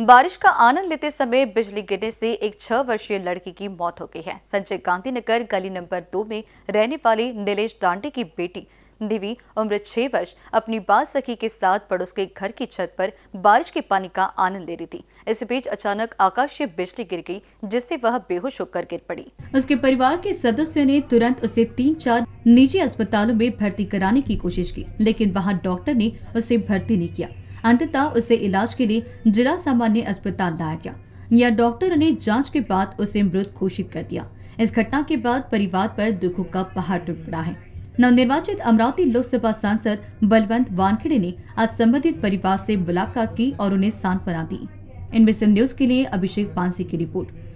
बारिश का आनंद लेते समय बिजली गिरने से एक छह वर्षीय लड़की की मौत हो गई है संजय गांधीनगर गली नंबर दो में रहने वाली नीलेश डांडे की बेटी दिवी उम्र छह वर्ष अपनी बाल सखी के साथ पड़ोस के घर की छत पर बारिश के पानी का आनंद ले रही थी इस बीच अचानक आकाशीय बिजली गिर गई जिससे वह बेहोश होकर गिर पड़ी उसके परिवार के सदस्यों ने तुरंत उसे तीन चार निजी अस्पतालों में भर्ती कराने की कोशिश की लेकिन वहाँ डॉक्टर ने उसे भर्ती नहीं किया अंततः उसे इलाज के लिए जिला सामान्य अस्पताल लाया गया यह डॉक्टर ने जांच के बाद उसे मृत घोषित कर दिया इस घटना के बाद परिवार पर दुखों का पहाड़ टूट पड़ा है नवनिर्वाचित अमरावती लोकसभा सांसद बलवंत वानखेड़े ने आज संबंधित परिवार से मुलाकात की और उन्हें सांत्वना दी इनमें न्यूज के लिए अभिषेक पांसी की रिपोर्ट